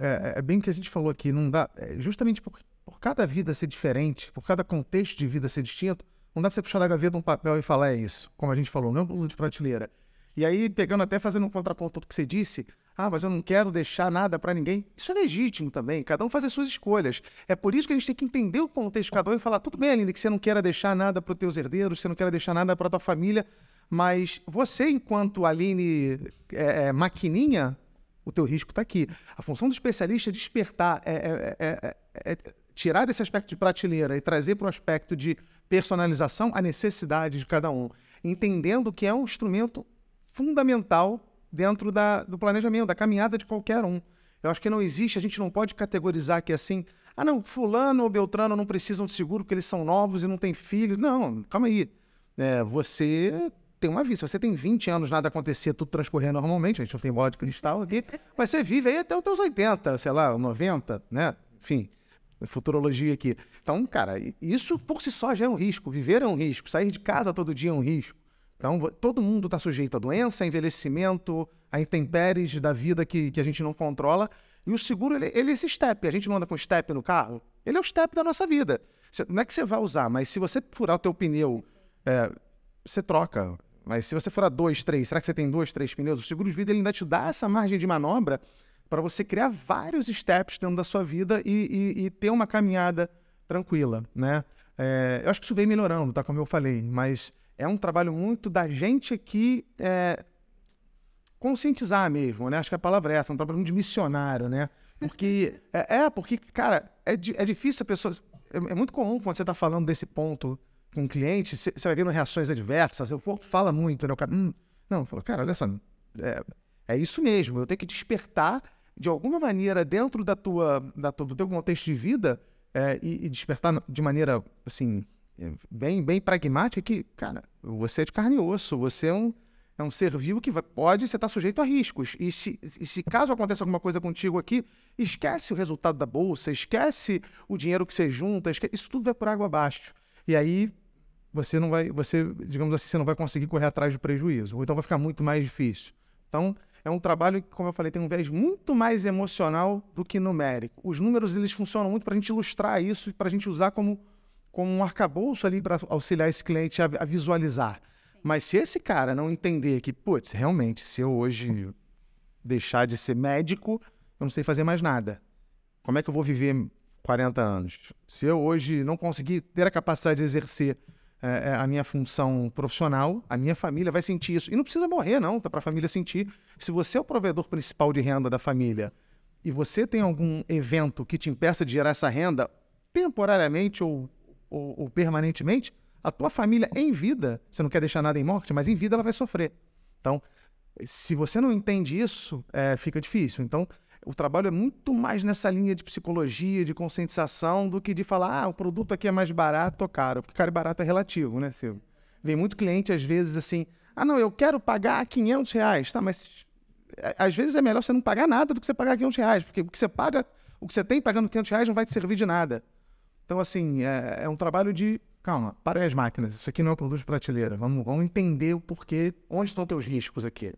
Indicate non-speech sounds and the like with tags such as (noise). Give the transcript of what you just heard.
É, é, é, bem o que a gente falou aqui, não dá. É, justamente por, por cada vida ser diferente, por cada contexto de vida ser distinto, não dá pra você puxar da gaveta um papel e falar é isso, como a gente falou, não é um de prateleira. E aí, pegando até fazendo um contraponto do que você disse, ah, mas eu não quero deixar nada para ninguém. Isso é legítimo também, cada um faz as suas escolhas. É por isso que a gente tem que entender o contexto de cada um e falar, tudo bem, Aline, que você não quer deixar nada para os teus herdeiros, você não quer deixar nada para tua família, mas você, enquanto Aline é, é, maquininha, o teu risco está aqui. A função do especialista é despertar, é é, é, é, é, tirar desse aspecto de prateleira e trazer para o aspecto de personalização a necessidade de cada um, entendendo que é um instrumento fundamental dentro da, do planejamento, da caminhada de qualquer um. Eu acho que não existe, a gente não pode categorizar que é assim, ah não, fulano ou beltrano não precisam de seguro porque eles são novos e não têm filhos. Não, calma aí. É, você tem uma vida. Se você tem 20 anos, nada acontecer, tudo transcorrer normalmente, a gente não tem bola de cristal aqui, mas você vive aí até os teus 80, sei lá, 90, né? Enfim, futurologia aqui. Então, cara, isso por si só já é um risco. Viver é um risco, sair de casa todo dia é um risco. Então, todo mundo está sujeito a doença, a envelhecimento, a intempéries da vida que, que a gente não controla. E o seguro, ele, ele é esse step. A gente não anda com step no carro? Ele é o step da nossa vida. Cê, não é que você vai usar, mas se você furar o teu pneu, é, você é, troca. Mas se você for a dois, três, será que você tem dois, três pneus? O seguro de vida ele ainda te dá essa margem de manobra para você criar vários steps dentro da sua vida e, e, e ter uma caminhada tranquila, né? É, eu acho que isso vem melhorando, tá? Como eu falei, mas é um trabalho muito da gente aqui é, conscientizar mesmo, né? Acho que a palavra é essa, um trabalho de missionário, né? Porque (laughs) é, é porque cara, é, é difícil a pessoa, é, é muito comum quando você está falando desse ponto com cliente, você vai vendo reações adversas. Eu falo fala muito, né? O cara, hum. não, falou, cara, olha só, é, é, isso mesmo. Eu tenho que despertar de alguma maneira dentro da tua, da tua do teu contexto de vida é, e, e, despertar de maneira assim é, bem, bem pragmática que, cara, você é de carne e osso, você é um é um ser vivo que vai, pode, você está sujeito a riscos. E se, e se caso aconteça alguma coisa contigo aqui, esquece o resultado da bolsa, esquece o dinheiro que você junta, esquece, isso tudo vai por água abaixo. E aí você não vai, você, digamos assim, você não vai conseguir correr atrás do prejuízo, ou então vai ficar muito mais difícil. Então, é um trabalho que, como eu falei, tem um viés muito mais emocional do que numérico. Os números, eles funcionam muito para a gente ilustrar isso e para a gente usar como, como um arcabouço ali para auxiliar esse cliente a, a visualizar. Sim. Mas se esse cara não entender que, putz, realmente, se eu hoje deixar de ser médico, eu não sei fazer mais nada. Como é que eu vou viver 40 anos. Se eu hoje não conseguir ter a capacidade de exercer é, a minha função profissional, a minha família vai sentir isso. E não precisa morrer, não, tá para a família sentir. Se você é o provedor principal de renda da família e você tem algum evento que te impeça de gerar essa renda, temporariamente ou, ou, ou permanentemente, a tua família em vida, você não quer deixar nada em morte, mas em vida ela vai sofrer. Então, se você não entende isso, é, fica difícil. Então, o trabalho é muito mais nessa linha de psicologia, de conscientização, do que de falar, ah, o produto aqui é mais barato ou caro. Porque caro e barato é relativo, né, Silvio? Vem muito cliente, às vezes, assim, ah, não, eu quero pagar 500 reais, tá, mas é, às vezes é melhor você não pagar nada do que você pagar 500 reais, porque o que você paga, o que você tem pagando 500 reais não vai te servir de nada. Então, assim, é, é um trabalho de, calma, parem as máquinas, isso aqui não é um produto de prateleira, vamos, vamos entender o porquê, onde estão teus riscos aqui.